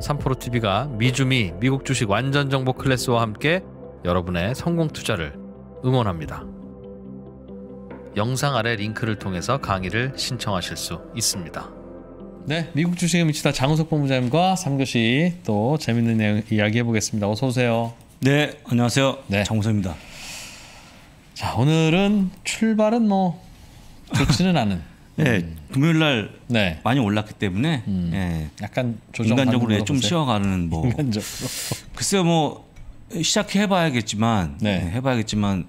삼포로 TV가 미주미 미국 주식 완전 정보 클래스와 함께 여러분의 성공 투자를 응원합니다. 영상 아래 링크를 통해서 강의를 신청하실 수 있습니다. 네, 미국 주식에 미치다 장우석 본부장님과 3교시 또 재밌는 이야기 해보겠습니다. 어서 오세요. 네, 안녕하세요. 네. 장우석입니다. 자, 오늘은 출발은 뭐 좋지는 않은 예, 음. 금요일 날 네. 많이 올랐기 때문에 음. 예, 약간 인간적으로 예, 좀 쉬어가는 뭐 인간적으로. 글쎄요 뭐 시작해 봐야겠지만 네. 예, 해봐야겠지만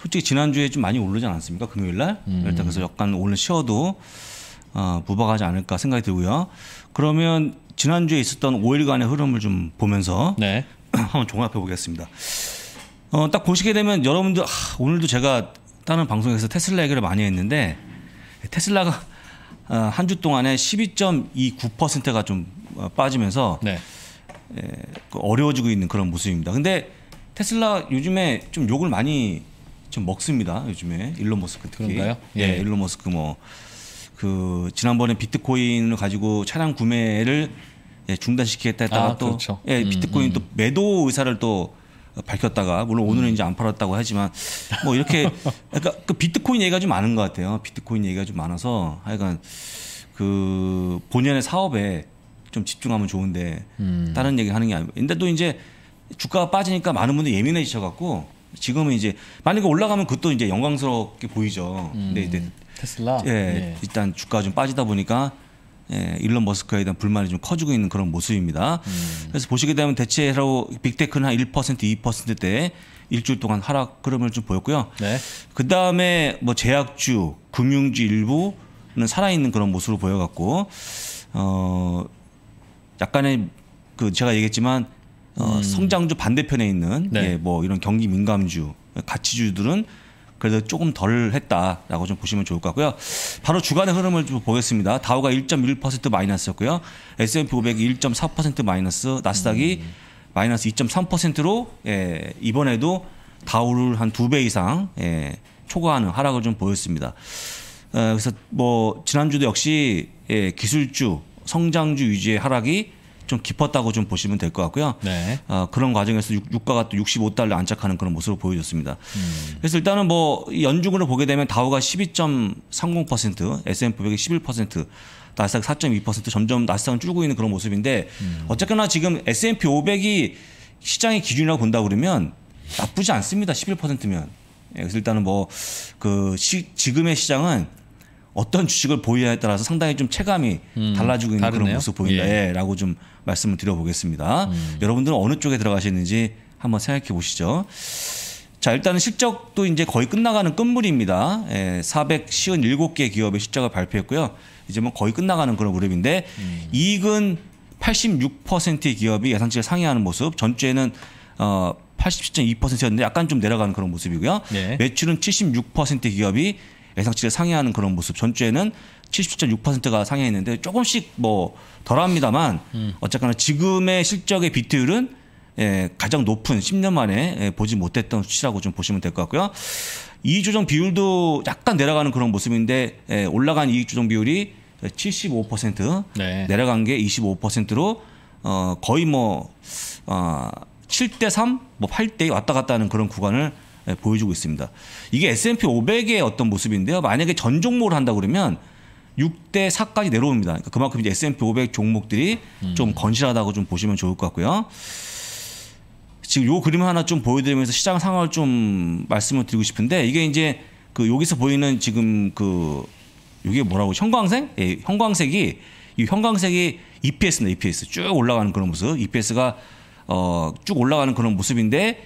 솔직히 지난주에 좀 많이 오르지 않았습니까 금요일 날 음. 일단 그래서 약간 오늘 쉬어도 어, 부박하지 않을까 생각이 들고요 그러면 지난주에 있었던 5일간의 흐름을 좀 보면서 네. 한번 종합해 보겠습니다 어, 딱 보시게 되면 여러분들 아, 오늘도 제가 다른 방송에서 테슬라 얘기를 많이 했는데 테슬라가 어, 한주 동안에 12.29%가 좀 어, 빠지면서 네. 예, 그 어려워지고 있는 그런 모습입니다. 근데 테슬라 요즘에 좀 욕을 많이 좀 먹습니다. 요즘에 일론 머스크 특히. 그런가요? 예, 네, 일론 머스크 뭐 그 지난번에 비트코인을 가지고 차량 구매를 예, 중단시키겠다 했다가 아, 또 그렇죠. 예, 음, 비트코인 음, 음. 또 매도 의사를 또 밝혔다가 물론 오늘은 음. 이제 안 팔았다고 하지만 뭐 이렇게 그러니까 그 비트코인 얘기가 좀 많은 것 같아요. 비트코인 얘기가 좀 많아서 하여간 그 본연의 사업에 좀 집중하면 좋은데 음. 다른 얘기 하는 게 아니고 근데 또 이제 주가가 빠지니까 많은 분들이 예민해지셔 갖고 지금은 이제 만약에 올라가면 그것도 이제 영광스럽게 보이죠. 음. 근데 이제 테슬라 예, 예. 일단 주가 좀 빠지다 보니까 예, 일론 머스크에 대한 불만이 좀 커지고 있는 그런 모습입니다. 음. 그래서 보시게 되면 대체로 빅테크는 한 1%, 2%대 일주일 동안 하락 흐름을 좀 보였고요. 네. 그 다음에 뭐 제약주, 금융주 일부는 살아있는 그런 모습을 보여갖고, 어, 약간의 그 제가 얘기했지만 어, 음. 성장주 반대편에 있는 네. 예, 뭐 이런 경기 민감주, 가치주들은 그래도 조금 덜 했다라고 좀 보시면 좋을 것 같고요. 바로 주간의 흐름을 좀 보겠습니다. 다우가 1.1% 마이너스였고요. S&P 500이 1.4% 마이너스, 나스닥이 음. 마이너스 2.3%로 예, 이번에도 다우를 한 두 배 이상 예, 초과하는 하락을 좀 보였습니다. 어, 그래서 뭐 지난주도 역시 예, 기술주, 성장주 위주의 하락이 좀 깊었다고 좀 보시면 될 것 같고요. 네. 어, 그런 과정에서 유, 가가또 65달러 안착하는 그런 모습을 보여줬습니다. 음. 그래서 일단은 뭐 연중으로 보게 되면 다우가 12.30%, S&P 500이 11%, 나스닥 4.2% 점점 나스닥은 줄고 있는 그런 모습인데 음. 어쨌거나 지금 S&P 500이 시장의 기준이라고 본다 그러면 나쁘지 않습니다. 11%면. 예, 그래서 일단은 뭐 그 지금의 시장은 어떤 주식을 보유에 따라서 상당히 좀 체감이 음, 달라지고 있는 다르네요. 그런 모습 보인다라고 예. 예 좀 말씀을 드려보겠습니다. 음. 여러분들은 어느 쪽에 들어가시는지 한번 생각해 보시죠. 자, 일단은 실적도 이제 거의 끝나가는 끝물입니다. 예, 457개 기업의 실적을 발표했고요. 이제 뭐 거의 끝나가는 그런 그룹인데 음. 이익은 86%의 기업이 예상치를 상회하는 모습. 전주에는 어 87.2%였는데 약간 좀 내려가는 그런 모습이고요. 네. 매출은 76%의 기업이 예상치를 상회하는 그런 모습. 전주에는 77.6%가 상회했는데 조금씩 뭐 덜합니다만 음. 어쨌거나 지금의 실적의 비트율은 예, 가장 높은 10년 만에 예, 보지 못했던 수치라고 좀 보시면 될 것 같고요. 이익조정 비율도 약간 내려가는 그런 모습인데 예, 올라간 이익조정 비율이 75% 네. 내려간 게 25%로 어, 거의 뭐 어, 7대 3, 뭐 8대 왔다 갔다 하는 그런 구간을 예, 보여주고 있습니다. 이게 S&P 500의 어떤 모습인데요. 만약에 전 종목을 한다 그러면 6대 4까지 내려옵니다. 그러니까 그만큼 이제 S&P 500 종목들이 음. 좀 건실하다고 좀 보시면 좋을 것 같고요. 지금 요 그림 하나 좀 보여드리면서 시장 상황을 좀 말씀을 드리고 싶은데 이게 이제 그 여기서 보이는 지금 그 이게 뭐라고 형광색? 예, 형광색이 이 형광색이 EPS입니다. EPS 쭉 올라가는 그런 모습. EPS가 어, 쭉 올라가는 그런 모습인데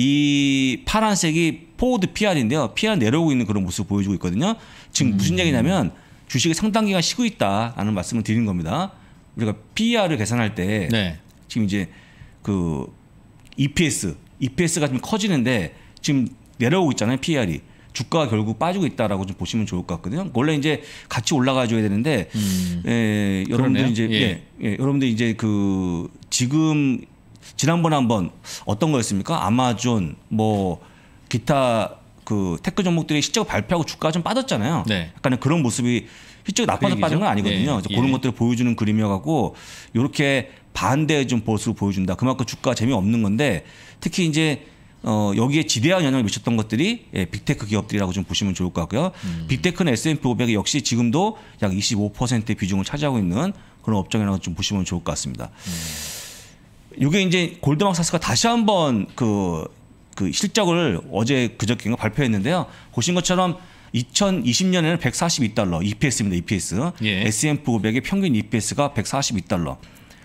이 파란색이 포워드 PR인데요. PR 내려오고 있는 그런 모습 을 보여주고 있거든요. 지금 무슨 음. 얘기냐면 주식이 상당 기간 쉬고 있다라는 말씀을 드리는 겁니다. 우리가 PER을 계산할 때 네. 지금 이제 그 EPS, EPS가 좀 커지는데 지금 내려오고 있잖아요. PER이. 주가가 결국 빠지고 있다라고 좀 보시면 좋을 것 같거든요. 원래 이제 같이 올라가 줘야 되는데 음, 예, 여러분들 이제 예. 예, 예, 여러분들 이제 그 지금 지난번에 한번 어떤 거였습니까? 아마존 뭐 기타 그 테크 종목들이 실적 발표하고 주가가 좀 빠졌잖아요. 네. 약간 그런 모습이 실적 나빠서 그 빠진 건 아니거든요. 네. 그런 예. 것들을 보여주는 그림이어갖고 이렇게 반대의 좀 모습을 보여준다. 그만큼 주가가 재미없는 건데 특히 이제 어, 여기에 지대한 영향을 미쳤던 것들이 예, 빅테크 기업들이라고 좀 보시면 좋을 것 같고요. 음. 빅테크는 S&P 500이 역시 지금도 약 25%의 비중을 차지하고 있는 그런 업종이라고 좀 보시면 좋을 것 같습니다. 음. 이게 이제 골드만사스가 다시 한번 그, 그 실적을 어제 그저께인가 발표했는데요. 보신 것처럼 2020년에는 142달러 EPS입니다. EPS. 예. S&P 500의 평균 EPS가 142달러.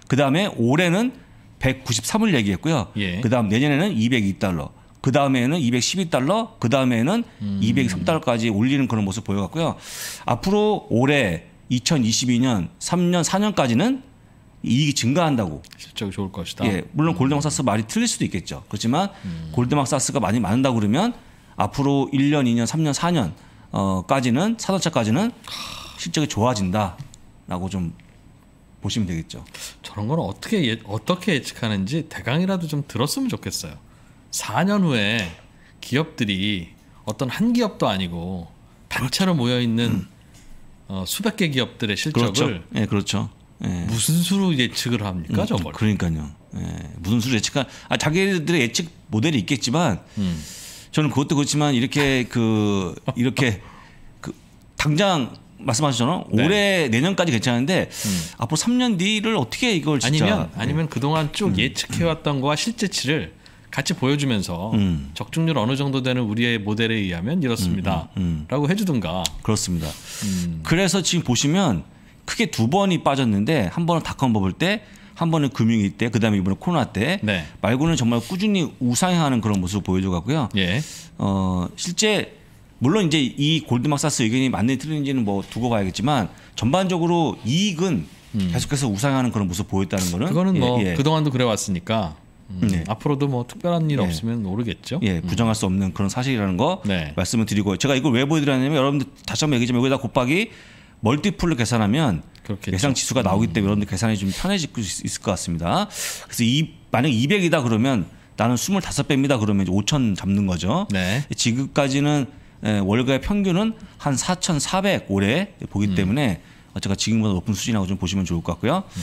그 다음에 올해는 193을 얘기했고요. 예. 그 다음 내년에는 202달러. 그 다음에는 212달러. 그 다음에는 음. 203달러까지 올리는 그런 모습 보여갖고요. 앞으로 올해 2022년 3년 4년까지는 이익이 증가한다고. 실적이 좋을 것이다. 예, 물론 음. 골드만삭스 말이 틀릴 수도 있겠죠. 그렇지만 음. 골드만삭스가 많이 많은다 그러면 앞으로 1년, 2년, 3년, 4년 어, 까지는 4년차까지는 실적이 좋아진다라고 좀 보시면 되겠죠. 저런 건 어떻게 예, 어떻게 예측하는지 대강이라도 좀 들었으면 좋겠어요. 4년 후에 기업들이 어떤 한 기업도 아니고 단체로 모여 있는 음. 어, 수백 개 기업들의 실적을 그렇죠. 네, 그렇죠. 예. 무슨 수로 예측을 합니까 음, 저걸? 그러니까요. 예. 무슨 수로 예측한? 아 자기들의 예측 모델이 있겠지만 음. 저는 그것도 그렇지만 이렇게 그 이렇게 그 당장 말씀하셨잖아요. 네. 올해 내년까지 괜찮은데 음. 앞으로 3년 뒤를 어떻게 이걸 진짜 아니면 아니면 예. 그동안 쭉 음. 예측해 왔던 거와 실제치를 같이 보여주면서 음. 적중률 어느 정도 되는 우리의 모델에 의하면 이렇습니다라고 음, 음, 음. 해주든가 그렇습니다. 그래서 지금 보시면 크게 두 번이 빠졌는데 한 번은 닷컴 버블 때, 한 번은 금융위 때, 그다음에 이번에 코로나 때 네. 말고는 정말 꾸준히 우상향하는 그런 모습을 보여줘갖고요. 예. 어, 실제 물론 이제 이 골드막사스 의견이 맞는 틀린지는 뭐 두고 봐야겠지만 전반적으로 이익은 음. 계속해서 우상향하는 그런 모습 보였다는 거는 그거는 뭐 예, 예. 그동안도 그래왔으니까 음, 네. 앞으로도 뭐 특별한 일 예. 없으면 모르겠죠. 예, 음. 부정할 수 없는 그런 사실이라는 거 네. 말씀을 드리고 제가 이걸 왜 보여드렸냐면 여러분들 다시 한번 얘기좀만 여기다 곱하기 멀티플로 계산하면 그렇겠죠. 예상 지수가 나오기 때문에 여러분들 계산이 좀 편해질 수 있을 것 같습니다. 그래서 이 만약 200이다 그러면 나는 25배입니다 그러면 이제 5천 잡는 거죠. 네. 지금까지는 예, 월가의 평균은 한 4,400 올해 보기 음. 때문에 어쨌든 지금보다 높은 수준이라고 좀 보시면 좋을 것 같고요. 음.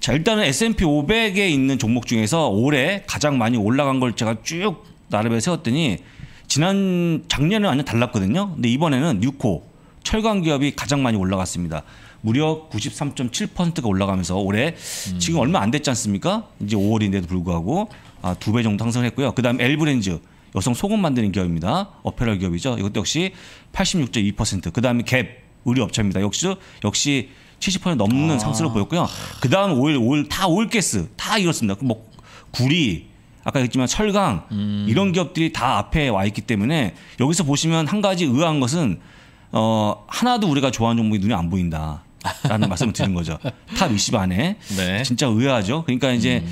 자 일단은 S&P 500에 있는 종목 중에서 올해 가장 많이 올라간 걸 제가 쭉 나름에 세웠더니 지난 작년에 완전 달랐거든요. 근데 이번에는 뉴코 철강 기업이 가장 많이 올라갔습니다. 무려 93.7%가 올라가면서 올해 음. 지금 얼마 안 됐지 않습니까? 이제 5월인데도 불구하고 아, 두배 정도 상승했고요. 그다음 엘브랜즈 여성 소금 만드는 기업입니다. 어페럴 기업이죠. 이것도 역시 86.2%. 그다음에 갭 의류 업체입니다. 역시 역시 70% 넘는 아. 상승을 보였고요. 그다음 오일 오일 다 오일 가스 다 이렇습니다. 뭐 구리 아까 했지만 철강 음. 이런 기업들이 다 앞에 와 있기 때문에 여기서 보시면 한 가지 의아한 것은 어, 하나도 우리가 좋아하는 종목이 눈에 안 보인다. 라는 말씀을 드린 거죠. 탑 20 안에. 네. 진짜 의아하죠. 그러니까 이제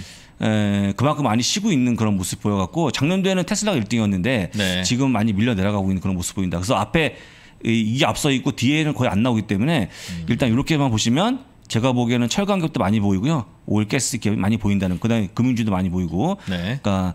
음. 에, 그만큼 많이 쉬고 있는 그런 모습 보여갖고 작년도에는 테슬라가 1등이었는데 네. 지금 많이 밀려 내려가고 있는 그런 모습 보인다. 그래서 앞에 이게 앞서 있고 뒤에는 거의 안 나오기 때문에 음. 일단 이렇게만 보시면 제가 보기에는 철강 격도 많이 보이고요. 오일 가스 기업이 많이 보인다는 그다음에 금융주도 많이 보이고. 네. 그러니까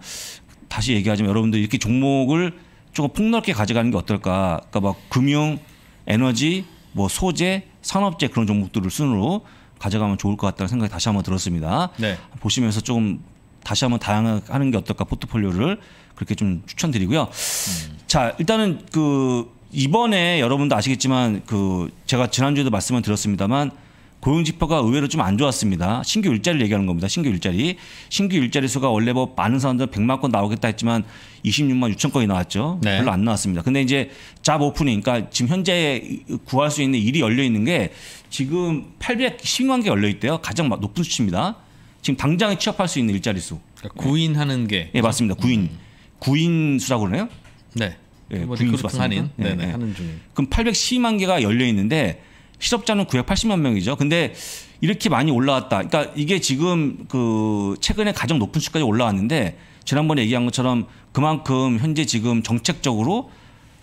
다시 얘기하자면 여러분들 이렇게 종목을 조금 폭넓게 가져가는 게 어떨까? 그러니까 막 금융 에너지, 뭐 소재, 산업재 그런 종목들을 순으로 가져가면 좋을 것 같다는 생각이 다시 한번 들었습니다. 네. 보시면서 조금 다시 한번 다양하게 하는 게 어떨까 포트폴리오를 그렇게 좀 추천드리고요. 음. 자, 일단은 그 이번에 여러분도 아시겠지만 그 제가 지난주에도 말씀을 드렸습니다만 고용 지표가 의외로 좀 안 좋았습니다. 신규 일자리를 얘기하는 겁니다. 신규 일자리. 신규 일자리 수가 원래 뭐 많은 사람들은 100만 건 나오겠다 했지만 26만 6천 건이 나왔죠. 네. 별로 안 나왔습니다. 근데 이제 잡 오프닝 그러니까 지금 현재 구할 수 있는 일이 열려 있는 게 지금 810만 개 열려 있대요. 가장 높은 수치입니다. 지금 당장에 취업할 수 있는 일자리 수. 그러니까 구인하는 게. 예, 네, 맞습니다. 구인. 음. 구인 수라고 그러네요. 네. 예, 네, 구인 수 맞습니다. 한 네, 네, 예. 하는 중. 그럼 810만 개가 열려 있는데 실업자는 980만 명이죠. 근데 이렇게 많이 올라왔다. 그러니까 이게 지금 그 최근에 가장 높은 수까지 올라왔는데 지난번에 얘기한 것처럼 그만큼 현재 지금 정책적으로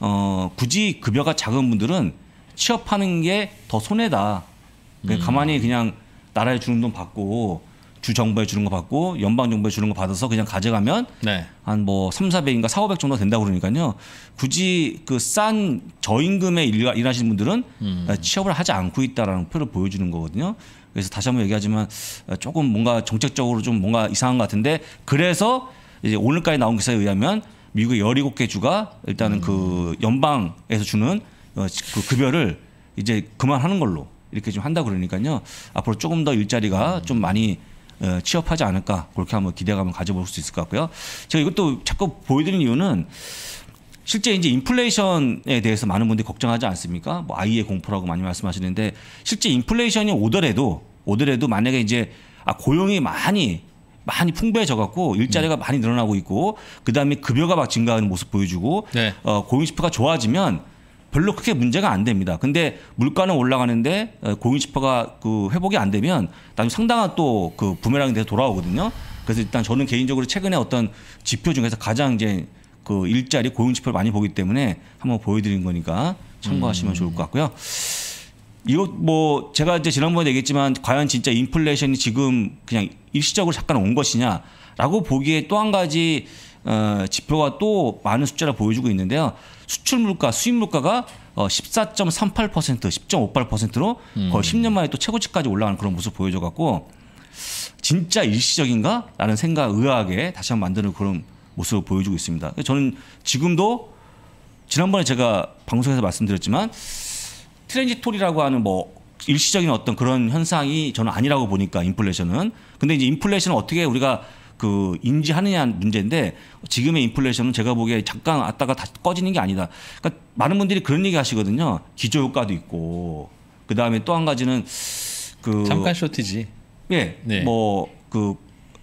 어 굳이 급여가 작은 분들은 취업하는 게 더 손해다. 그냥 음. 가만히 그냥 나라에 주는 돈 받고 주 정부에 주는 거 받고 연방 정부에 주는 거 받아서 그냥 가져가면 네. 한뭐 삼사백인가 사오백 정도 된다고 그러니까요. 굳이 그 싼 저임금에 일, 하시는 분들은 음. 취업을 하지 않고 있다라는 표를 보여주는 거거든요. 그래서 다시 한 번 얘기하지만 조금 뭔가 정책적으로 좀 뭔가 이상한 것 같은데 그래서 이제 오늘까지 나온 기사에 의하면 미국의 열일곱 개 주가 일단은 그 음. 그 연방에서 주는 어, 그 급여를 이제 그만하는 걸로 이렇게 좀 한다 그러니까요. 앞으로 조금 더 일자리가 음. 좀 많이 예, 취업하지 않을까 그렇게 한번 기대감을 가져볼 수 있을 것 같고요. 제가 이것도 자꾸 보여드리는 이유는 실제 이제 인플레이션에 대해서 많은 분들이 걱정하지 않습니까? 뭐 아이의 공포라고 많이 말씀하시는데 실제 인플레이션이 오더라도 오더라도 만약에 이제 아 고용이 많이 많이 풍부해져 갖고 일자리가 음. 많이 늘어나고 있고 그다음에 급여가 막 증가하는 모습 보여주고 네. 어 고용 지표가 좋아지면 별로 크게 문제가 안 됩니다. 근데 물가는 올라가는데 고인지표가 어, 그 회복이 안 되면 나중 상당한 또 그 부메랑이 돼서 돌아오거든요. 그래서 일단 저는 개인적으로 최근에 어떤 지표 중에서 가장 이제 그 일자리 고용지표를 많이 보기 때문에 한번 보여드린 거니까 참고하시면 좋을 음. 것 같고요. 이거 뭐 제가 이제 지난번에 얘기했지만 과연 진짜 인플레이션이 지금 그냥 일시적으로 잠깐 온 것이냐라고 보기에 또 한 가지 어, 지표가 또 많은 숫자를 보여주고 있는데요. 수출 물가, 수입 물가가 어, 14.38%, 10.58%로 음. 거의 음. 10년 만에 또 최고치까지 올라가는 그런 모습 보여줘 갖고 진짜 일시적인가? 라는 생각 의아하게 다시 한번 만드는 그런 모습을 보여주고 있습니다. 저는 지금도 지난번에 제가 방송에서 말씀드렸지만 트랜지토리라고 하는 뭐 일시적인 어떤 그런 현상이 저는 아니라고 보니까 인플레이션은 근데 이제 인플레이션은 어떻게 우리가 그 인지하느냐 문제인데 지금의 인플레이션은 제가 보기에 잠깐 왔다가 다 꺼지는 게 아니다. 그러니까 많은 분들이 그런 얘기 하시거든요. 기조 효과도 있고 그 다음에 또 한 가지는 그 잠깐 쇼티지. 예, 네. 뭐그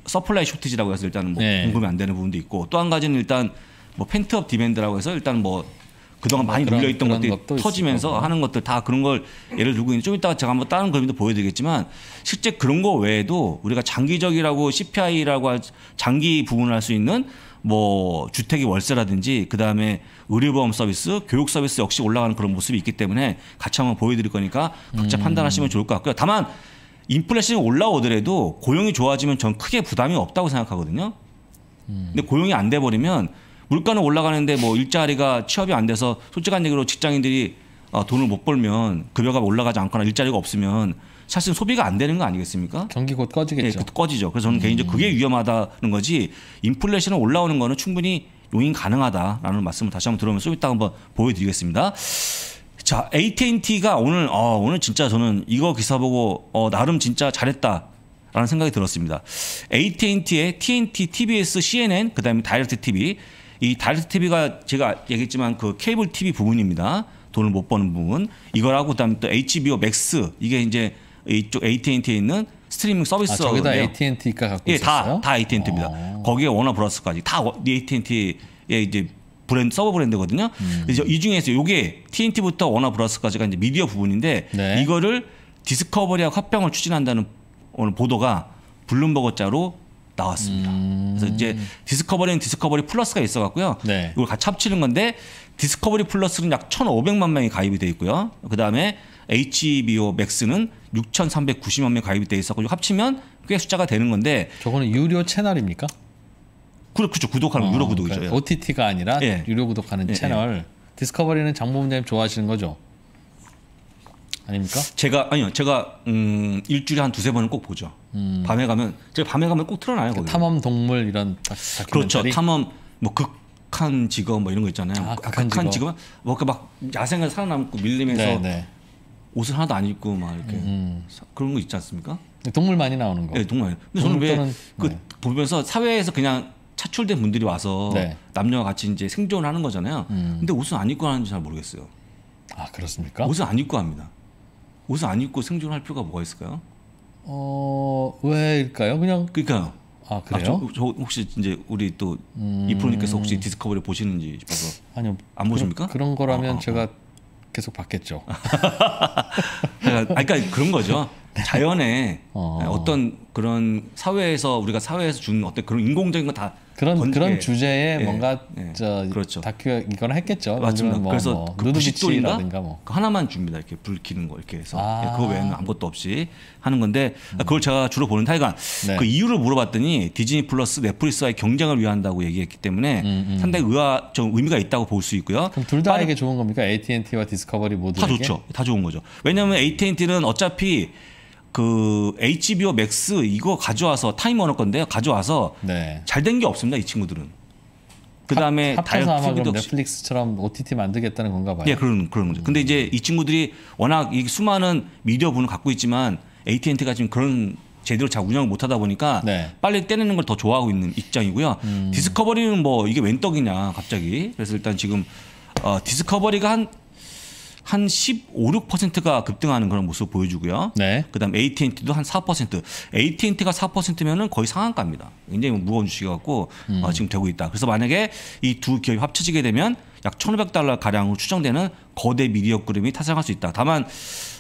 서플라이 쇼티지라고 해서 일단은 뭐 네. 공급이 안 되는 부분도 있고 또 한 가지는 일단 뭐 펜트업 디맨드라고 해서 일단 뭐 그동안 많이 그런, 눌려있던 그런 것들이 터지면서 있을요 하는 것들 다 그런 걸 예를 들고 있는데 좀 이따가 제가 한번 다른 그림도 보여드리겠지만 실제 그런 거 외에도 우리가 장기적이라고 CPI라고 장기 부분을 할 수 있는 뭐 주택의 월세라든지 그다음에 의료보험 서비스, 교육 서비스 역시 올라가는 그런 모습이 있기 때문에 같이 한번 보여드릴 거니까 각자 음. 판단하시면 좋을 것 같고요. 다만 인플레이션이 올라오더라도 고용이 좋아지면 전 크게 부담이 없다고 생각하거든요. 음. 근데 고용이 안 돼 버리면 물가는 올라가는데 뭐 일자리가 취업이 안 돼서 솔직한 얘기로 직장인들이 어, 돈을 못 벌면 급여가 올라가지 않거나 일자리가 없으면 사실 소비가 안 되는 거 아니겠습니까? 경기 곧 꺼지겠죠. 예, 꺼지죠. 그래서 저는 음. 개인적으로 그게 위험하다는 거지 인플레이션은 올라오는 거는 충분히 용인 가능하다라는 말씀을 다시 한번 들어보면서 좀 이따 한번 보여드리겠습니다. 자, AT&T가 오늘 어, 오늘 진짜 저는 이거 기사 보고 어, 나름 진짜 잘했다. 라는 생각이 들었습니다. AT&T의 TNT, TBS, CNN, 그다음에 다이렉트 TV 이 다이렉트 TV가 제가 얘기했지만 그 케이블 TV 부분입니다. 돈을 못 버는 부분. 이거하고 그다음에 또 HBO 맥스 이게 이제 이쪽 AT&T에 있는 스트리밍 서비스. 아, 저기다 AT&T가 갖고 예, 있었어요? 다, 다 AT&T입니다. 오. 거기에 워너 브러스까지 다 AT&T의 이제 브랜드 서버 브랜드거든요. 음. 그래서 이 중에서 요게 TNT부터 워너 브러스까지가 이제 미디어 부분인데 네. 이거를 디스커버리와 합병을 추진한다는 오늘 보도가 블룸버거자로 나왔습니다. 음... 그래서 이제 디스커버리는 디스커버리 플러스가 있어 갖고요. 네. 이걸 같이 합치는 건데 디스커버리 플러스는 약 1,500만 명이 가입이 돼 있고요. 그다음에 HBO 맥스는 6,390만 명 가입이 돼 있었고 합치면 꽤 숫자가 되는 건데 저거는 유료 채널입니까? 그렇죠. 구독하는 어, 유료 구독이죠. 그러니까 OTT가 예. 아니라 예. 유료 구독하는 예, 예. 채널. 디스커버리는 장본님 좋아하시는 거죠? 아닙니까? 제가 아니요. 제가 음, 일주일에 한 두세 번은 꼭 보죠. 음. 밤에 가면 제가 밤에 가면 꼭 틀어놔요 거기. 탐험 동물 이런 다, 그렇죠. 탐험 뭐 극한 직업 뭐 이런 거 있잖아요. 아, 극한, 극한 직업. 뭐그막 야생을 살아남고 밀림에서 네, 네. 옷을 하나도 안 입고 막 이렇게 음. 음. 그런 거 있지 않습니까? 네, 동물 많이 나오는 거. 네, 동물. 근데 저는 왜그 네. 보면서 사회에서 그냥 차출된 분들이 와서 네. 남녀와 같이 이제 생존을 하는 거잖아요. 음. 근데 옷은 안 입고 하는지 잘 모르겠어요. 아 그렇습니까? 옷은 안 입고 합니다. 옷을 안 입고 생존할 필요가 뭐가 있을까요? 어 왜일까요? 그냥 그러니까 아 그래요? 아, 저, 저, 혹시 이제 우리 또이 음... 프로님께서 혹시 디스커버리 보시는지 싶서 아니요 안 보십니까? 그, 런 거라면 아, 아, 아, 제가 계속 봤겠죠. 그러니까 그런 거죠. 자연에 어... 떤 그런 사회에서 우리가 사회에서 주는 어떤 그런 인공적인 거다 그런 번지게. 그런 주제에 예. 뭔가 예. 저 그렇죠. 다큐 이거나 했겠죠. 맞습 뭐, 그래서 뭐, 그부싯돌가 뭐. 하나만 줍니다. 이렇게 불 켜는 거 이렇게 해서 예, 아. 그거 외에는 아무것도 없이 하는 건데 아, 그걸 음. 제가 주로 보는 타이간 네. 그 이유를 물어봤더니 디즈니 플러스 넷플릭스와의 경쟁을 위한다고 얘기했기 때문에 음, 음. 상당히 의아 좀 의미가 있다고 볼 수 있고요. 그럼 둘다 에게 좋은 겁니까? AT&T와 디스커버리 모두 다 좋죠. 다 좋은 거죠. 왜냐하면 AT&T는 어차피 그 HBO 맥스 이거 가져와서 타임워너 건데요. 가져와서 네. 잘된 게 없습니다. 이 친구들은. 그다음에 다이어트 아마 그럼 넷플릭스처럼 OTT 만들겠다는 건가 봐요. 예, 그런 그런 거죠. 음. 근데 이제 이 친구들이 워낙 이 수많은 미디어 분을 갖고 있지만 AT&T가 지금 그런 제대로 잘 운영을 못 하다 보니까 네. 빨리 떼내는 걸 더 좋아하고 있는 입장이고요. 음. 디스커버리는 뭐 이게 웬 떡이냐 갑자기. 그래서 일단 지금 어, 디스커버리가 한한 15, 6%가 급등하는 그런 모습 보여주고요. 네. 그다음 AT&T도 한 4%. AT&T가 4%면은 거의 상한가입니다. 굉장히 무거운 주식 같고 어, 음. 어, 지금 되고 있다. 그래서 만약에 이 두 기업이 합쳐지게 되면 약 1,500달러 가량으로 추정되는 거대 미디어 그룹이 타장할 수 있다. 다만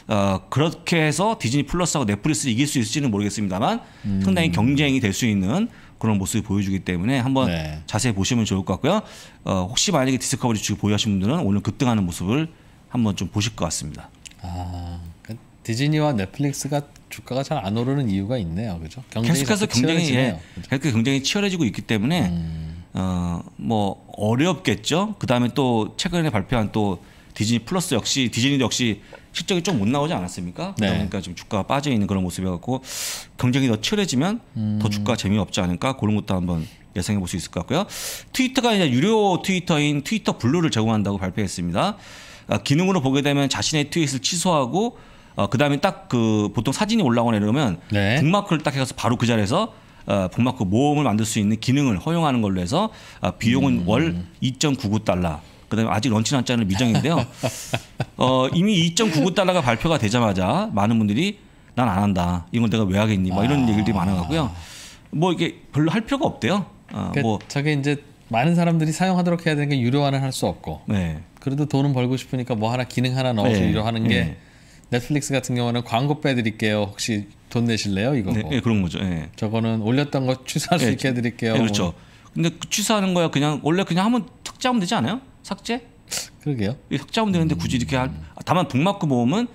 어, 그렇게 해서 디즈니 플러스하고 넷플릭스 이길 수 있을지는 모르겠습니다만 음. 상당히 경쟁이 될 수 있는 그런 모습을 보여주기 때문에 한번 네. 자세히 보시면 좋을 것 같고요. 어, 혹시 만약에 디스커버리 주식 보유하신 분들은 오늘 급등하는 모습을 한번 좀 보실 것 같습니다. 아, 그러니까 디즈니와 넷플릭스가 주가가 잘 안 오르는 이유가 있네요, 그죠? 계속해서 굉장히 예, 그렇게 굉장히 치열해지고 있기 때문에 음. 어뭐 어렵겠죠. 그 다음에 또 최근에 발표한 또 디즈니 플러스 역시 디즈니 역시 실적이 좀 못 나오지 않았습니까? 네. 그러니까 지금 주가가 빠져 있는 그런 모습이었고 경쟁이 더 치열해지면 음. 더 주가 재미없지 않을까 그런 것도 한번 예상해 볼 수 있을 것 같고요. 트위터가 이제 유료 트위터인 트위터 블루를 제공한다고 발표했습니다. 어, 기능으로 보게 되면 자신의 트윗을 취소하고 어, 그다음에 딱 그 보통 사진이 올라오거나 이러면 네. 북마크를 딱 해서 바로 그 자리에서 어, 북마크 모음을 만들 수 있는 기능을 허용하는 걸로 해서 어, 비용은 음. 월 2.99달러. 그다음에 아직 런칭 한자는 미정인데요. 어, 이미 2.99달러가 발표가 되자마자 많은 분들이 난 안 한다. 이건 내가 왜 하겠니? 뭐 이런 아. 얘기들이 많아가고요. 뭐 이게 별로 할 필요가 없대요. 어, 그러니까 뭐 저게 이제 많은 사람들이 사용하도록 해야 되는 게 유료화는 할 수 없고. 네. 그래도 돈은 벌고 싶으니까 뭐 하나 기능 하나 넣어주기로 네. 하는 게 네. 넷플릭스 같은 경우는 광고 빼드릴게요. 혹시 돈 내실래요? 이거고. 네, 뭐. 네, 그런 거죠. 네. 저거는 올렸던 거 취소할 수 네. 있게 해드릴게요. 그렇죠. 근데 취소하는 거야 그냥 원래 그냥 하면 삭제하면 되지 않아요? 삭제? 그러게요. 삭제하면 되는데 굳이 이렇게 할. 음. 아, 다만 북마크 보험은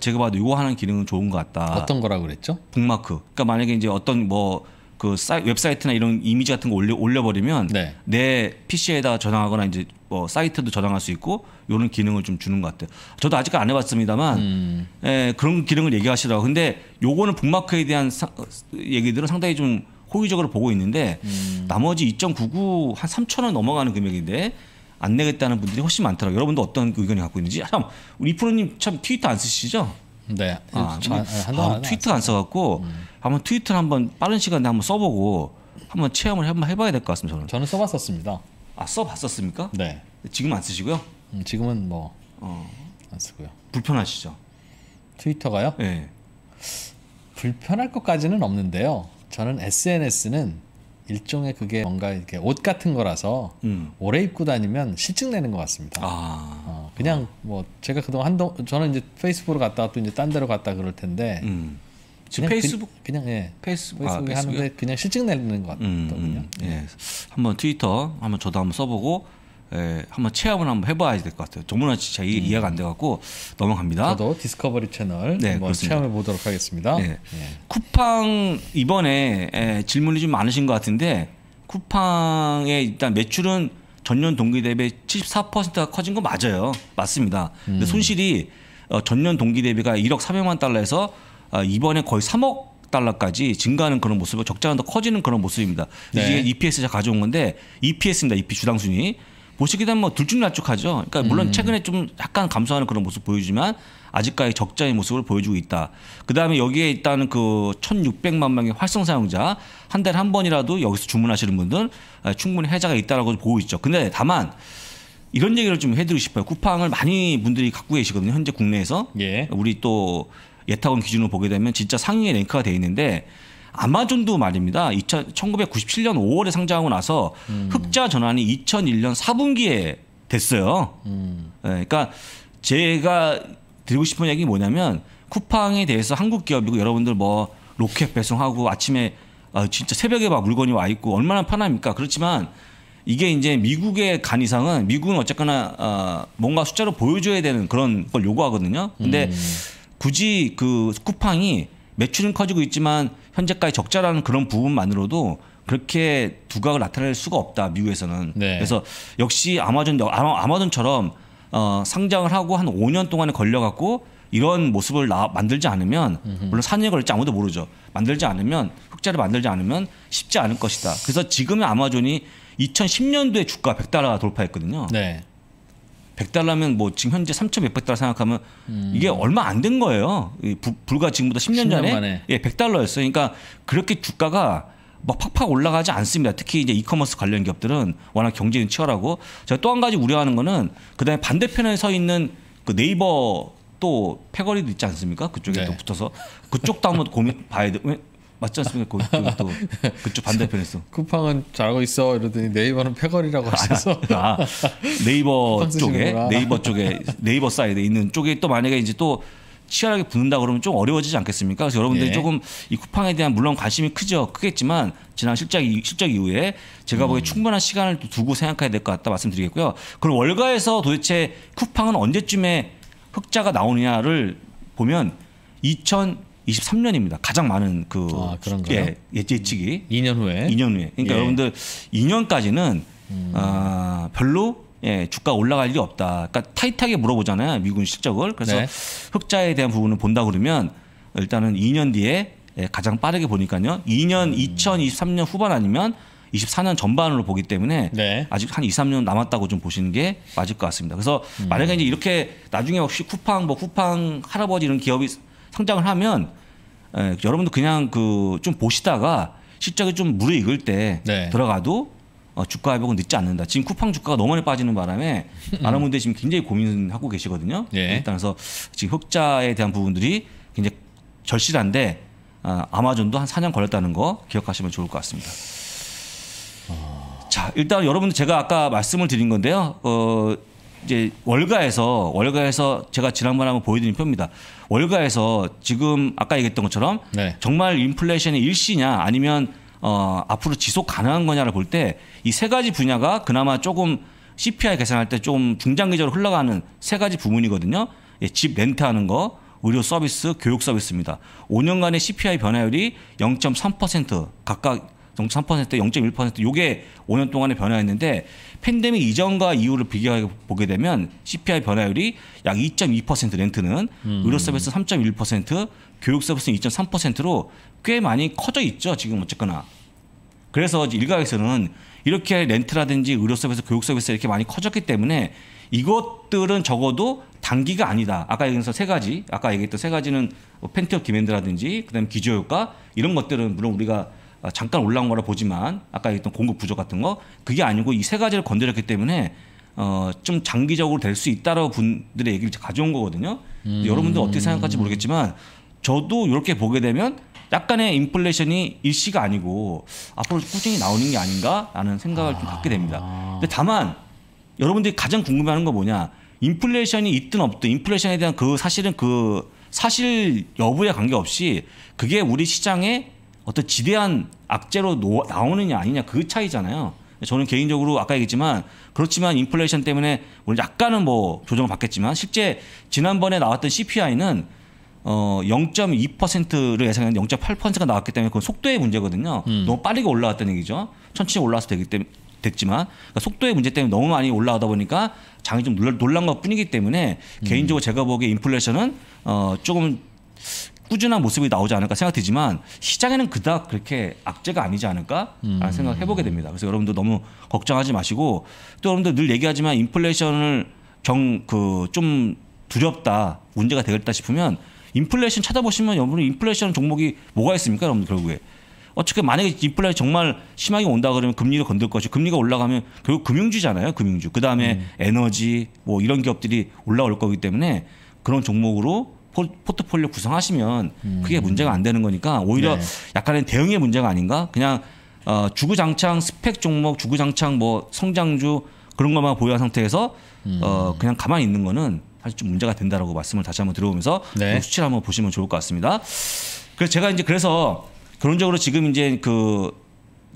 제가 봐도 이거 하는 기능은 좋은 것 같다. 어떤 거라고 그랬죠? 북마크. 그러니까 만약에 이제 어떤 뭐그 사이, 웹사이트나 이런 이미지 같은 거 올려 올려버리면 네. 내 p c 에다 저장하거나 이제 뭐 사이트도 저장할 수 있고 이런 기능을 좀 주는 것 같아요. 저도 아직안 해봤습니다만 음. 에, 예, 그런 기능을 얘기하시더라고. 근데 요거는 북마크에 대한 사, 얘기들은 상당히 좀 호의적으로 보고 있는데 음. 나머지 2.99 한 3천 원 넘어가는 금액인데 안 내겠다는 분들이 훨씬 많더라고 여러분도 어떤 의견이 갖고 있는지 참 아, 우리 프로님 참 트위터 안 쓰시죠? 네. 아, 아, 아, 아 트위터 안 써갖고. 음. 한번 트위터를 한 번 빠른 시간에 한 번 써보고 한 번 체험을 한번 해봐야 될 것 같습니다. 저는. 저는 써봤었습니다. 아 써봤었습니까? 네. 지금 안 쓰시고요? 음, 지금은 뭐 어. 쓰고요. 불편하시죠? 트위터가요? 네. 불편할 것까지는 없는데요. 저는 SNS는 일종의 그게 뭔가 이렇게 옷 같은 거라서 음. 오래 입고 다니면 실증 내는 것 같습니다. 아. 어, 그냥 어. 뭐 제가 그동안 한동 저는 이제 페이스북으로 갔다가 또 이제 딴 데로 갔다 그럴 텐데. 음. 그냥 그, 페이스북 그, 냥 예. 페이스북, 아, 페이스북 하는데 그냥 실증 내는 것 음, 같더군요. 음, 예. 예. 한번 트위터 한번 저도 한번 써보고 예, 한번 체험을 한번 해봐야 될 것 같아요. 정말 진짜 이, 음. 이해가 안 돼갖고 넘어갑니다. 저도 디스커버리 채널 네, 한번 체험해 보도록 하겠습니다. 네. 예. 쿠팡 이번에 예, 질문이 좀 많으신 것 같은데 쿠팡의 일단 매출은 전년 동기 대비 74%가 커진 거 맞아요. 맞습니다. 음. 근데 손실이 어, 전년 동기 대비가 1억 400만 달러에서 아, 이번에 거의 3억 달러까지 증가하는 그런 모습을 적자는 더 커지는 그런 모습입니다. 네. 이게 EPS가 가져온 건데 EPS입니다. EP 주당 순위. 보시게 되면 뭐 들쭉날쭉하죠. 그러니까 물론 음. 최근에 좀 약간 감소하는 그런 모습 보여주지만 아직까지 적자의 모습을 보여주고 있다. 그다음에 여기에 있다는 그 1,600만 명의 활성 사용자 한 달에 한 번이라도 여기서 주문하시는 분들 아, 충분히 해자가 있다라고 보고 있죠. 근데 다만 이런 얘기를 좀 해드리고 싶어요. 쿠팡을 많이 분들이 갖고 계시거든요. 현재 국내에서 예. 우리 또 예타원 기준으로 보게 되면 진짜 상위에 랭크가 돼 있는데 아마존도 말입니다. 2000, 1997년 5월에 상장하고 나서 음. 흑자 전환이 2001년 4분기에 됐어요. 음. 네, 그러니까 제가 드리고 싶은 얘기 뭐냐면 쿠팡에 대해서 한국 기업이고 여러분들 뭐 로켓 배송하고 아침에 아, 진짜 새벽에 막 물건이 와 있고 얼마나 편합니까? 그렇지만 이게 이제 미국의간 이상은 미국은 어쨌거나 어, 뭔가 숫자로 보여줘야 되는 그런 걸 요구하거든요. 근데 음. 굳이 그 쿠팡이 매출은 커지고 있지만 현재까지 적자라는 그런 부분만으로도 그렇게 두각을 나타낼 수가 없다 미국에서는 네. 그래서 역시 아마존 아마존처럼 어, 상장을 하고 한 5년 동안에 걸려갖고 이런 모습을 나, 만들지 않으면 물론 4년에 걸릴지 아무도 모르죠 만들지 않으면 흑자를 만들지 않으면 쉽지 않을 것이다 그래서 지금의 아마존이 2010년도에 주가 100달러 돌파했거든요 네. 백달러면뭐 지금 현재 3천 몇백 달러 생각하면 음. 이게 얼마 안 된 거예요. 부, 불과 지금보다 10년, 10년 전에 만에. 예, 백달러였어요 그러니까 그렇게 주가가 막 팍팍 올라가지 않습니다. 특히 이제 이커머스 관련 기업들은 워낙 경쟁이 치열하고 제가 또 한 가지 우려하는 거는 그다음에 반대편에 서 있는 그 네이버 또 패거리도 있지 않습니까? 그쪽에 네. 또 붙어서 그쪽도 한번 고민 봐야 돼. 맞지 않습니까? 그, 그, 또 그쪽 반대편에서 쿠팡은 잘하고 있어 이러더니 네이버는 패거리라고 아, 하셔서 아, 아 네이버 쪽에 네이버 쪽에 네이버 사이드 있는 쪽에 또 만약에 이제 또 치열하게 붙는다 그러면 좀 어려워지지 않겠습니까? 그래서 여러분들이 예. 조금 이 쿠팡에 대한 물론 관심이 크죠. 크겠지만 지난 실적 실적 이후에 제가 음. 보기에 충분한 시간을 두고 생각해야 될 것 같다 말씀드리겠고요. 그럼 월가에서 도대체 쿠팡은 언제쯤에 흑자가 나오느냐를 보면 2000 23년입니다. 가장 많은 그 아, 예, 예측이 2년 후에 2년 후에. 그러니까 예. 여러분들 2년까지는 음. 어, 별로 예, 주가 올라갈 일이 없다. 그러니까 타이트하게 물어보잖아요. 미군 실적을. 그래서 네. 흑자에 대한 부분을 본다 그러면 일단은 2년 뒤에 예, 가장 빠르게 보니까요. 2년 음. 2023년 후반 아니면 24년 전반으로 보기 때문에 네. 아직 한 2, 3년 남았다고 좀 보시는 게 맞을 것 같습니다. 그래서 음. 만약에 이제 이렇게 나중에 혹시 쿠팡 뭐 쿠팡 할아버지 이런 기업이 성장을 하면 예, 여러분도 그냥 그좀 보시다가 실적이 좀 무르익을 때 네. 들어가도 어, 주가 회복은 늦지 않는다. 지금 쿠팡 주가가 너무 많이 빠지는 바람에 많은 분들이 지금 굉장히 고민하고 계시거든요. 예. 일단 예, 그래서 지금 흑자에 대한 부분들이 굉장히 절실한데 어, 아마존도 한 4년 걸렸다는 거 기억하시면 좋을 것 같습니다. 자, 일단 여러분들 제가 아까 말씀을 드린 건데요. 어, 이제 월가에서 월가에서 제가 지난번에 한번 보여드린 표입니다. 월가에서 지금 아까 얘기했던 것처럼 네. 정말 인플레이션의 일시냐 아니면 어, 앞으로 지속 가능한 거냐를 볼 때 이 세 가지 분야가 그나마 조금 CPI 계산할 때 좀 중장기적으로 흘러가는 세 가지 부분이거든요 예, 집 렌트하는 거, 의료 서비스, 교육 서비스입니다. 5년간의 CPI 변화율이 0.3% 각각 0.3% 0.1% 요게 5년 동안의 변화였는데 팬데믹 이전과 이후를 비교해 보게 되면 CPI 변화율이 약 2.2% 렌트는 음. 의료 서비스 3.1% 교육 서비스는 2.3%로 꽤 많이 커져 있죠 지금 어쨌거나 그래서 일각에서는 이렇게 렌트라든지 의료 서비스 교육 서비스 이렇게 많이 커졌기 때문에 이것들은 적어도 단기가 아니다. 아까 얘기해서 세 가지, 아까 얘기했던 세 가지는 팬티업 뭐 디맨드라든지 그다음에 기저효과 이런 것들은 물론 우리가 아, 잠깐 올라온 거라 보지만 아까 얘기했던 공급 부족 같은 거 그게 아니고 이 세 가지를 건드렸기 때문에 어, 좀 장기적으로 될 수 있다라고 분들의 얘기를 가져온 거거든요. 음. 여러분들 어떻게 생각할지 모르겠지만 저도 이렇게 보게 되면 약간의 인플레이션이 일시가 아니고 앞으로 꾸준히 나오는 게 아닌가라는 생각을 아. 좀 갖게 됩니다. 아. 근데 다만 여러분들이 가장 궁금해하는 건 뭐냐? 인플레이션이 있든 없든 인플레이션에 대한 그 사실은 그 사실 여부에 관계없이 그게 우리 시장에 어떤 지대한 악재로 노, 나오느냐 아니냐 그 차이잖아요. 저는 개인적으로 아까 얘기했지만 그렇지만 인플레이션 때문에 오늘 뭐 약간은 뭐 조정을 받겠지만 실제 지난번에 나왔던 CPI는 어 0.2%를 예상했는데 0.8%가 나왔기 때문에 그건 속도의 문제거든요. 음. 너무 빠르게 올라왔다는 얘기죠. 천천히 올라와서 되기 때문에 됐지만 그러니까 속도의 문제 때문에 너무 많이 올라오다 보니까 장이 좀 놀란 것 뿐이기 때문에 음. 개인적으로 제가 보기에 인플레이션은 어 조금 꾸준한 모습이 나오지 않을까 생각되지만 시장에는 그닥 그렇게 악재가 아니지 않을까 라는 음. 생각 해보게 됩니다. 그래서 여러분들 너무 걱정하지 마시고 또 여러분들 늘 얘기하지만 인플레이션을 경 그좀 두렵다 문제가 되겠다 싶으면 인플레이션 찾아보시면 여러분 인플레이션 종목이 뭐가 있습니까 여러분 결국에 어떻게 만약에 인플레이 션 정말 심하게 온다 그러면 금리를 건들 것이 금리가 올라가면 결국 금융주잖아요 금융주 그다음에 음. 에너지 뭐 이런 기업들이 올라올 거기 때문에 그런 종목으로 포트폴리오 구성하시면 음. 그게 문제가 안 되는 거니까 오히려 네. 약간의 대응의 문제가 아닌가? 그냥 어, 주구장창 스펙 종목, 주구장창 뭐 성장주 그런 것만 보유한 상태에서 음. 어, 그냥 가만히 있는 거는 사실 좀 문제가 된다라고 말씀을 다시 한번 들어보면서 네. 수치를 한번 보시면 좋을 것 같습니다. 그래서 제가 이제 그래서 결론적으로 지금 이제 그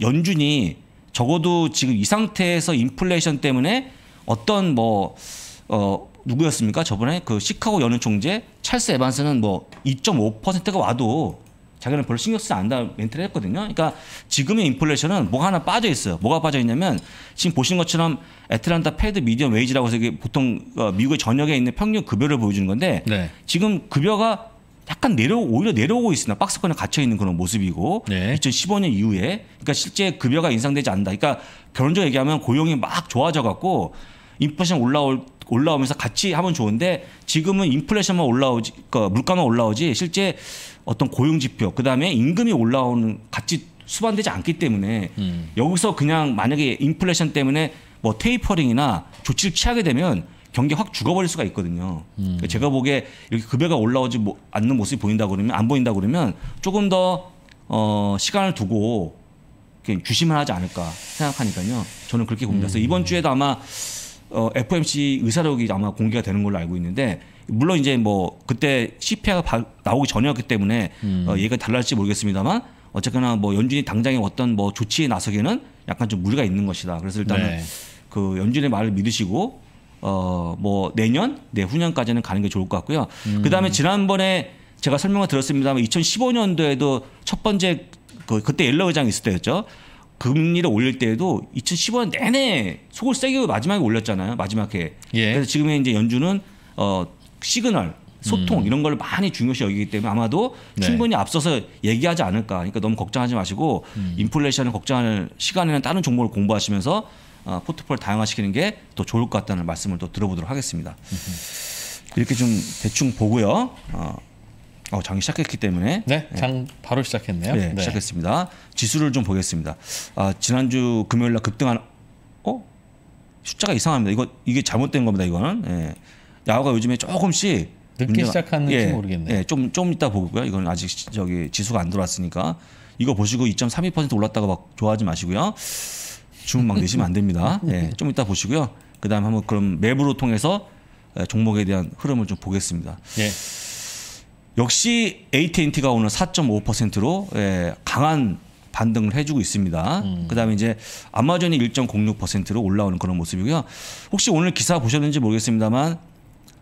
연준이 적어도 지금 이 상태에서 인플레이션 때문에 어떤 뭐 어, 누구였습니까? 저번에 그 시카고 연은 총재 찰스 에반스는 뭐 2.5%가 와도 자기는 별로 신경 쓰지 않는다 멘트를 했거든요. 그러니까 지금의 인플레이션은 뭐가 하나 빠져 있어요. 뭐가 빠져 있냐면 지금 보신 것처럼 애틀란타 패드 미디언 웨이지라고 해서 이게 보통 어, 미국의 전역에 있는 평균 급여를 보여주는 건데 네. 지금 급여가 약간 내려 오히려 내려오고 있으나 박스권에 갇혀 있는 그런 모습이고 네. 2015년 이후에 그러니까 실제 급여가 인상되지 않는다. 그러니까 결론적으로 얘기하면 고용이 막 좋아져 갖고 인플레이션 올라올 올라오면서 같이 하면 좋은데 지금은 인플레이션만 올라오지 그러니까 물가만 올라오지 실제 어떤 고용 지표 그다음에 임금이 올라오는 같이 수반되지 않기 때문에 음. 여기서 그냥 만약에 인플레이션 때문에 뭐 테이퍼링이나 조치를 취하게 되면 경기 확 죽어버릴 수가 있거든요. 음. 그러니까 제가 보기에 이렇게 급여가 올라오지 뭐, 않는 모습이 보인다 그러면 안 보인다 그러면 조금 더 어, 시간을 두고 그냥 주시만 하지 않을까 생각하니까요. 저는 그렇게 봅니다. 음. 그래서 이번 주에도 아마 어, FOMC 의사록이 아마 공개가 되는 걸로 알고 있는데 물론 이제 뭐 그때 CPI가 나오기 전이었기 때문에 어, 음. 어, 얘가 달라질지 모르겠습니다만 어쨌거나 뭐 연준이 당장에 어떤 뭐 조치에 나서기에는 약간 좀 무리가 있는 것이다. 그래서 일단은 네. 그 연준의 말을 믿으시고 어뭐 내년 내후년까지는 가는 게 좋을 것 같고요. 음. 그다음에 지난번에 제가 설명을 들었습니다만 2015년도에도 첫 번째 그 그때 옐러 의장이 있을 때였죠. 금리를 올릴 때에도 2015년 내내 속을 세게 마지막에 올렸잖아요. 마지막에. 예. 그래서 지금의 이제 연준은 어 시그널 소통 음. 이런 걸 많이 중요시 여기기 때문에 아마도 네. 충분히 앞서서 얘기하지 않을까. 그러니까 너무 걱정하지 마시고 음. 인플레이션을 걱정하는 시간에는 다른 종목을 공부하시면서 어, 포트폴리오를 다양화시키는 게 더 좋을 것 같다는 말씀을 또 들어보도록 하겠습니다. 이렇게 좀 대충 보고요. 어, 어, 장이 시작했기 때문에 네, 예. 장 바로 시작했네요. 네, 네. 시작했습니다. 지수를 좀 보겠습니다. 아, 지난주 금요일 날 급등한 어? 숫자가 이상합니다. 이거 이게 잘못된 겁니다, 이거는. 예. 야호가 요즘에 조금씩 늦게 문제가, 시작하는지 예, 모르겠네요. 예, 좀, 좀 이따 보고요. 이건 아직 저기 지수가 안 들어왔으니까 이거 보시고 2.32% 올랐다고 막 좋아하지 마시고요. 주문 막 내시면 안 됩니다. 예, 좀 이따 보시고요. 그다음 한번 그럼 맵으로 통해서 종목에 대한 흐름을 좀 보겠습니다. 예. 역시 AT&T가 오늘 4.5%로 예, 강한 반등을 해주고 있습니다. 음. 그다음에 이제 아마존이 1.06%로 올라오는 그런 모습이고요. 혹시 오늘 기사 보셨는지 모르겠습니다만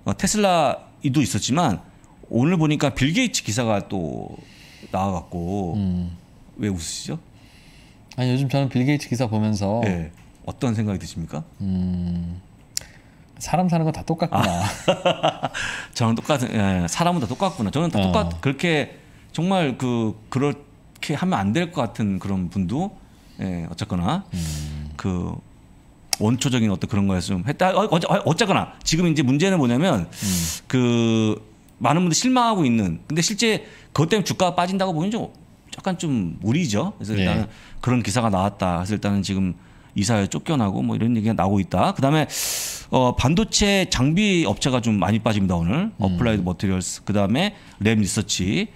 어, 테슬라이도 있었지만 오늘 보니까 빌 게이츠 기사가 또 나와갖고 음. 왜 웃으시죠? 아니 요즘 저는 빌 게이츠 기사 보면서 네. 어떤 생각이 드십니까? 음. 사람 사는 건다 똑같구나. 아. 저는 똑같은 예, 사람은 다 똑같구나. 저는 다 어. 똑같 그렇게 정말 그 그렇게 하면 안 될 것 같은 그런 분도 예, 어쨌거나 음. 그 원초적인 어떤 그런 거에 좀 했다 어쨌, 어, 어 거나 지금 이제 문제는 뭐냐면 음. 그 많은 분들 실망하고 있는 근데 실제 그것 때문에 주가가 빠진다고 보면 좀 약간 좀 무리죠 그래서 네. 일단은 그런 기사가 나왔다 그래서 일단은 지금 이사회 쫓겨나고 뭐 이런 얘기가 나오고 있다. 그다음에 어 반도체 장비 업체가 좀 많이 빠집니다 오늘. 음. 어플라이드 머티리얼스 그다음에 램 리서치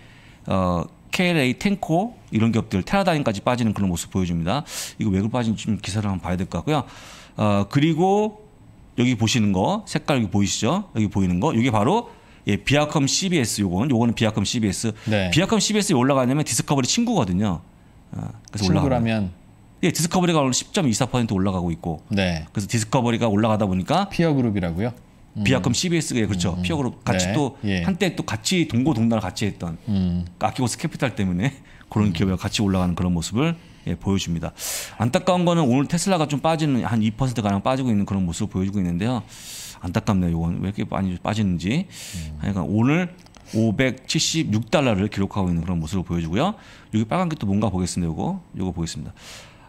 어 KLA 탱코 이런 기업들 테라다인까지 빠지는 그런 모습 보여줍니다. 이거 왜 빠진지 좀 기사를 한번 봐야 될 것 같고요. 어 그리고 여기 보시는 거 색깔 여기 보이시죠? 여기 보이는 거 이게 바로 예, 비아컴 CBS 요거는 요거는 비아컴 CBS. 네. 비아컴 CBS에 올라가냐면 디스커버리 친구거든요. 어, 그래서 친구라면 예, 디스커버리가 오늘 10.24% 올라가고 있고. 네. 그래서 디스커버리가 올라가다 보니까 피어 그룹이라고요? 음. 비아컴 CBS가 예, 그렇죠. 음. 피어 그룹 같이 네. 또 예. 한때 또 같이 동고 동단을 같이 했던 음. 아키고스 캐피탈 때문에 그런 음. 기업이 같이 올라가는 그런 모습을 예, 보여줍니다. 안타까운 거는 오늘 테슬라가 좀 빠지는 한 2% 가량 빠지고 있는 그런 모습을 보여주고 있는데요. 안타깝네요. 이건 왜 이렇게 많이 빠지는지. 그러니까 오늘 576달러를 기록하고 있는 그런 모습을 보여주고요. 여기 빨간 게 또 뭔가 보겠습니다. 요거 요거 보겠습니다.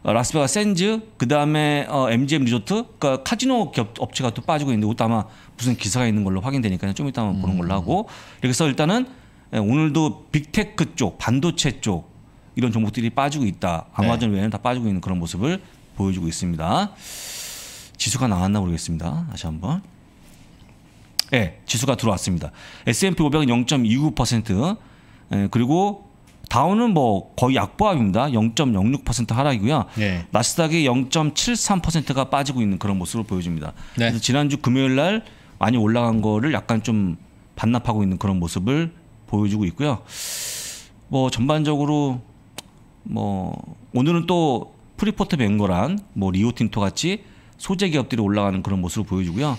어, 라스베가 샌즈, 그 다음에 어, MGM 리조트, 그러니까 카지노 겹, 업체가 또 빠지고 있는데 그것도 아마 무슨 기사가 있는 걸로 확인되니까요. 좀 이따 한번 보는 걸로 음. 하고. 이렇게 해서 일단은 예, 오늘도 빅테크 쪽, 반도체 쪽 이런 종목들이 빠지고 있다. 아마존 네. 외에는 다 빠지고 있는 그런 모습을 보여주고 있습니다. 지수가 나왔나 모르겠습니다. 다시 한번. 예, 네, 지수가 들어왔습니다. S&P 500은 0.29%, 예, 그리고 다운은뭐 거의 약보합입니다. 0.06% 하락이고요. 네. 나스닥이 0.73%가 빠지고 있는 그런 모습을 보여줍니다. 네. 그래서 지난주 금요일 날 많이 올라간 거를 약간 좀 반납하고 있는 그런 모습을 보여주고 있고요. 뭐 전반적으로 뭐 오늘은 또 프리포트 뱅거란 뭐 리오틴토 같이 소재 기업들이 올라가는 그런 모습을 보여주고요.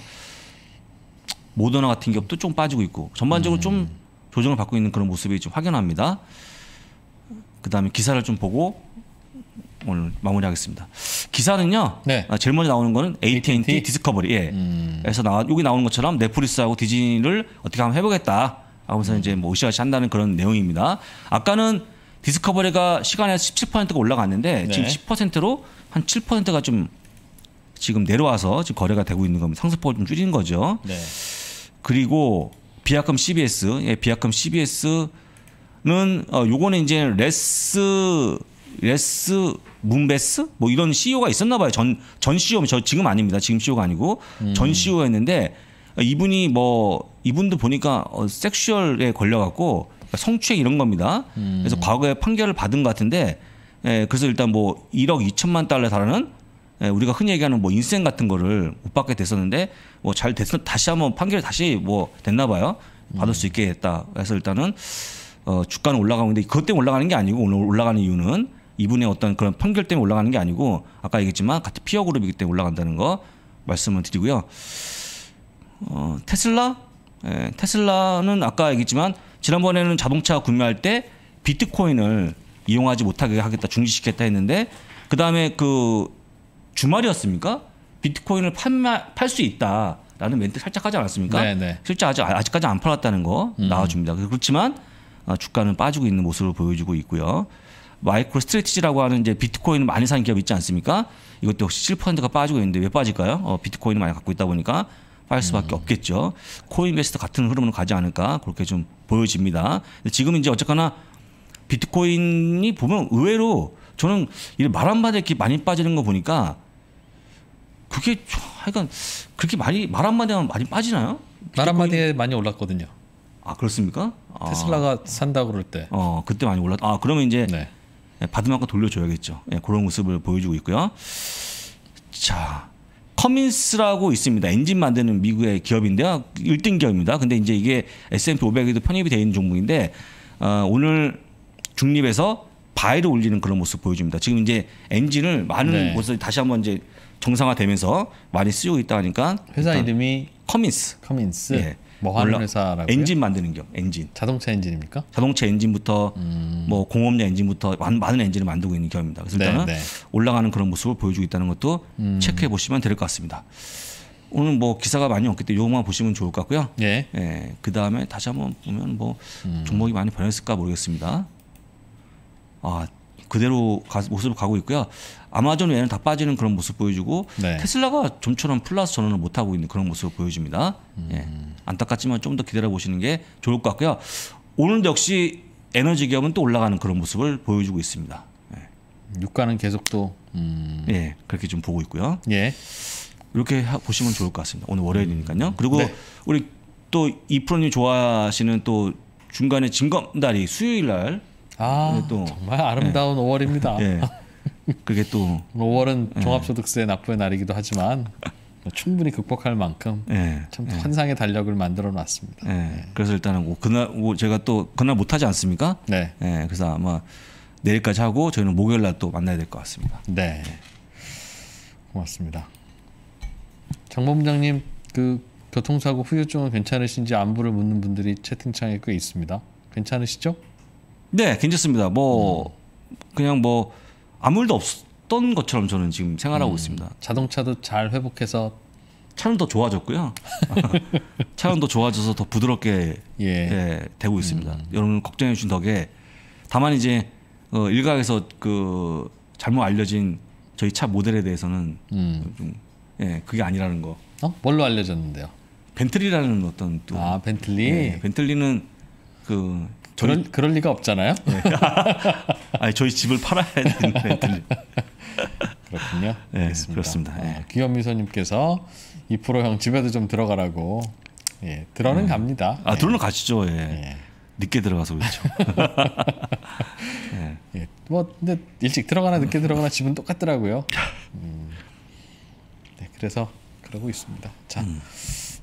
모더나 같은 기업도 좀 빠지고 있고 전반적으로 음. 좀 조정을 받고 있는 그런 모습이 좀 확연합니다. 그 다음에 기사를 좀 보고 오늘 마무리하겠습니다. 기사는요. 네. 아, 제일 먼저 나오는 거는 AT&T, AT&T? 디스커버리. 예. 음. 에서 나와 여기 나오는 것처럼 넷플릭스하고 디즈니를 어떻게 한번 해보겠다. 하면서 이제 뭐 으쌰으쌰 한다는 그런 내용입니다. 아까는 디스커버리가 시간에 17%가 올라갔는데 네. 지금 10%로 한 7%가 좀 지금 내려와서 지금 거래가 되고 있는 겁니다. 상승폭을 좀 줄인 거죠. 네. 그리고 비약금 CBS, 예, 비약금 CBS 는 어, 요거는 이제 레스 레스 문베스 뭐 이런 CEO가 있었나 봐요. 전전 CEO 저 지금 아닙니다. 지금 CEO가 아니고 음. 전 CEO였는데 어, 이분이 뭐 이분도 보니까 어, 섹슈얼에 걸려 갖고 그러니까 성추행 이런 겁니다. 음. 그래서 과거에 판결을 받은 것 같은데 예, 그래서 일단 뭐 1억 2천만 달러에 달하는 예, 우리가 흔히 얘기하는 뭐 인생 같은 거를 못 받게 됐었는데 뭐잘 됐어 다시 한번 판결이 다시 뭐 됐나 봐요. 받을 음. 수 있게 했다. 그래서 일단은 어, 주가는 올라가는데 고있 그것 때문에 올라가는 게 아니고 오늘 올라가는 이유는 이분의 어떤 그런 판결 때문에 올라가는 게 아니고 아까 얘기했지만 같은 피어 그룹이기 때문에 올라간다는 거 말씀을 드리고요. 어, 테슬라 예, 테슬라는 아까 얘기했지만 지난번에는 자동차 구매할 때 비트코인을 이용하지 못하게 하겠다 중지시켰다 했는데 그 다음에 그 주말이었습니까? 비트코인을 팔 수 있다라는 멘트 살짝 하지 않았습니까? 네네. 네. 실제 아직 아직까지 안 팔았다는 거 음. 나와줍니다. 그렇지만 어, 주가는 빠지고 있는 모습을 보여주고 있고요. 마이크로 스트레티지라고 하는 이제 비트코인 많이 산 기업 있지 않습니까? 이것도 역시 7%가 빠지고 있는데 왜 빠질까요? 어, 비트코인을 많이 갖고 있다 보니까 빠질 수밖에 음. 없겠죠. 코인베스트 같은 흐름으로 가지 않을까 그렇게 좀 보여집니다. 근데 지금 이제 어쨌거나 비트코인이 보면 의외로 저는 이 말 한마디 이렇게 많이 빠지는 거 보니까 그게 하여간 그 그렇게 많이 말 한마디 하면 많이 빠지나요? 말 한마디에 많이 올랐거든요. 아 그렇습니까? 아. 테슬라가 산다 그럴 때. 어 그때 많이 올랐. 아 그러면 이제 네. 받은 예, 만큼 돌려줘야겠죠. 예, 그런 모습을 보여주고 있고요. 자 커민스라고 있습니다. 엔진 만드는 미국의 기업인데요. 1등 기업입니다. 근데 이제 이게 S&P 500에도 편입이 되어 있는 종목인데 어, 오늘 중립에서 바이를 올리는 그런 모습 보여줍니다. 지금 이제 엔진을 많은 네. 곳에 다시 한번 이제 정상화되면서 많이 쓰고 있다 하니까 회사 이름이 커민스. 커민스. 예. 뭐 하는 회사라고요? 엔진 만드는 기업, 엔진. 자동차 엔진입니까? 자동차 엔진부터 음. 뭐 공업용 엔진부터 많은 엔진을 만들고 있는 기업입니다. 그래서 일단은 네, 네. 올라가는 그런 모습을 보여주고 있다는 것도 음. 체크해 보시면 될 것 같습니다. 오늘 뭐 기사가 많이 없기 때문에 요것만 보시면 좋을 것 같고요. 예. 예그 다음에 다시 한번 보면 뭐 음. 종목이 많이 변했을까 모르겠습니다. 아 그대로 가, 모습을 가고 있고요. 아마존 외에는 다 빠지는 그런 모습 보여주고 네. 테슬라가 좀처럼 플러스 전환을 못 하고 있는 그런 모습을 보여줍니다. 예. 음. 예. 안타깝지만 좀 더 기다려 보시는 게 좋을 것 같고요. 오늘도 역시 에너지 기업은 또 올라가는 그런 모습을 보여주고 있습니다. 예. 유가는 계속 또 음. 예, 그렇게 좀 보고 있고요. 예. 이렇게 보시면 좋을 것 같습니다. 오늘 월요일이니까요. 음. 그리고 네. 우리 또 이프로님 좋아하시는 또 중간에 진검다리 수요일 날. 아, 네, 또 정말 아름다운 네. 예. 5월입니다. 예. 그게 또 5월은 예. 종합소득세 납부의 날이기도 하지만 충분히 극복할 만큼 예, 참 예. 환상의 달력을 만들어 놨습니다. 예, 예. 그래서 일단은 뭐 그날 뭐 제가 또 그날 못 하지 않습니까? 네. 예. 그래서 아마 내일까지 하고 저희는 목요일 날또 만나야 될 것 같습니다. 네. 고맙습니다. 장 본부장님 그 교통사고 후유증은 괜찮으신지 안부를 묻는 분들이 채팅창에 꽤 있습니다. 괜찮으시죠? 네, 괜찮습니다. 뭐 음. 그냥 뭐 아무 일도 없던 었 것처럼 저는 지금 생활하고 음, 있습니다. 자동차도 잘 회복해서 차는 더 좋아졌고요. 차는 더 좋아져서 더 부드럽게 예. 예, 되고 있습니다. 음. 여러분 걱정해 주신 덕에 다만 이제 어, 일각에서 그 잘못 알려진 저희 차 모델에 대해서는 음. 좀 예, 그게 아니라는 거. 어? 뭘로 알려졌는데요? 벤틀리라는 어떤 또 아, 벤틀리. 예, 벤틀리는 그 저희... 그럴, 그럴 리가 없잖아요. 네. 아니 저희 집을 팔아야 되는 애들. 그렇군요. 네, 알겠습니다. 그렇습니다. 아, 어, 귀염 미소님께서 2%형 집에도 좀 들어가라고. 예, 들어는 네. 갑니다. 아, 들어는 예. 가시죠. 예. 예. 늦게 들어가서 그렇죠. 예. 예. 뭐 근데 일찍 들어가나 늦게 들어가나 집은 똑같더라고요. 음. 네, 그래서 그러고 있습니다. 자, 음.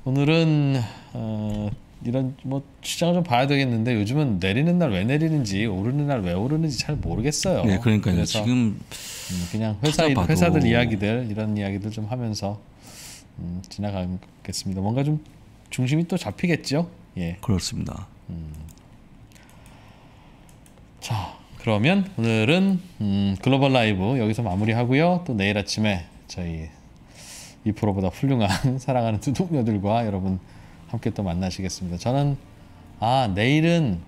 오늘은 어, 이런 뭐 시장을 좀 봐야 되겠는데 요즘은 내리는 날 왜 내리는지 오르는 날 왜 오르는지 잘 모르겠어요. 네, 그러니까요. 지금 음, 그냥 회사 찾아봐도... 회사들 이야기들 이런 이야기들 좀 하면서 음, 지나가겠습니다. 뭔가 좀 중심이 또 잡히겠죠. 예, 그렇습니다. 음. 자, 그러면 오늘은 음, 글로벌 라이브 여기서 마무리하고요. 또 내일 아침에 저희 이 프로보다 훌륭한 사랑하는 두 동료들과 여러분. 함께 또 만나시겠습니다. 저는 아 내일은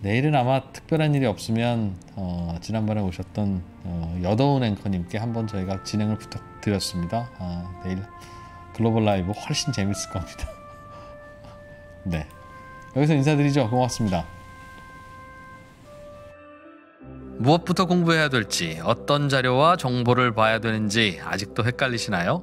내일은 아마 특별한 일이 없으면 어, 지난번에 오셨던 어, 여더운 앵커님께 한번 저희가 진행을 부탁드렸습니다. 아, 내일 글로벌 라이브 훨씬 재밌을 겁니다. 네. 여기서 인사드리죠. 고맙습니다. 무엇부터 공부해야 될지, 어떤 자료와 정보를 봐야 되는지 아직도 헷갈리시나요?